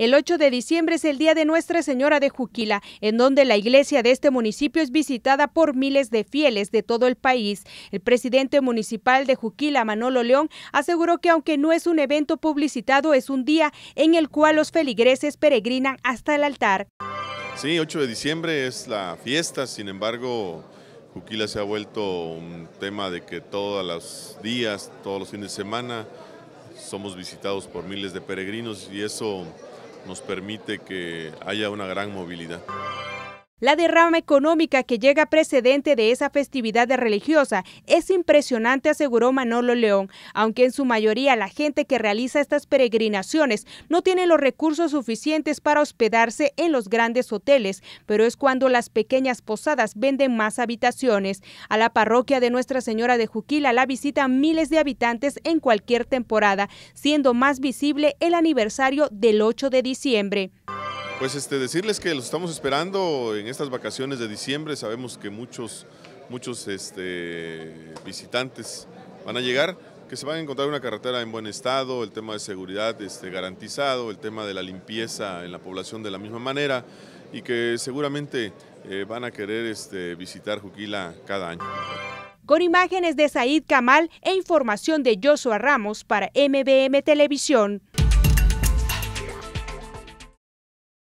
El 8 de diciembre es el día de Nuestra Señora de Juquila, en donde la iglesia de este municipio es visitada por miles de fieles de todo el país. El presidente municipal de Juquila, Manolo León, aseguró que aunque no es un evento publicitado, es un día en el cual los feligreses peregrinan hasta el altar. Sí, 8 de diciembre es la fiesta, sin embargo, Juquila se ha vuelto un tema de que todos los días, todos los fines de semana, somos visitados por miles de peregrinos y eso nos permite que haya una gran movilidad. La derrama económica que llega precedente de esa festividad religiosa es impresionante, aseguró Manolo León, aunque en su mayoría la gente que realiza estas peregrinaciones no tiene los recursos suficientes para hospedarse en los grandes hoteles, pero es cuando las pequeñas posadas venden más habitaciones. A la parroquia de Nuestra Señora de Juquila la visitan miles de habitantes en cualquier temporada, siendo más visible el aniversario del 8 de diciembre. Pues este, decirles que los estamos esperando en estas vacaciones de diciembre. Sabemos que muchos, muchos este, visitantes van a llegar, que se van a encontrar una carretera en buen estado, el tema de seguridad este, garantizado, el tema de la limpieza en la población de la misma manera y que seguramente eh, van a querer este, visitar Juquila cada año. Con imágenes de Said Kamal e información de Joshua Ramos para MBM Televisión.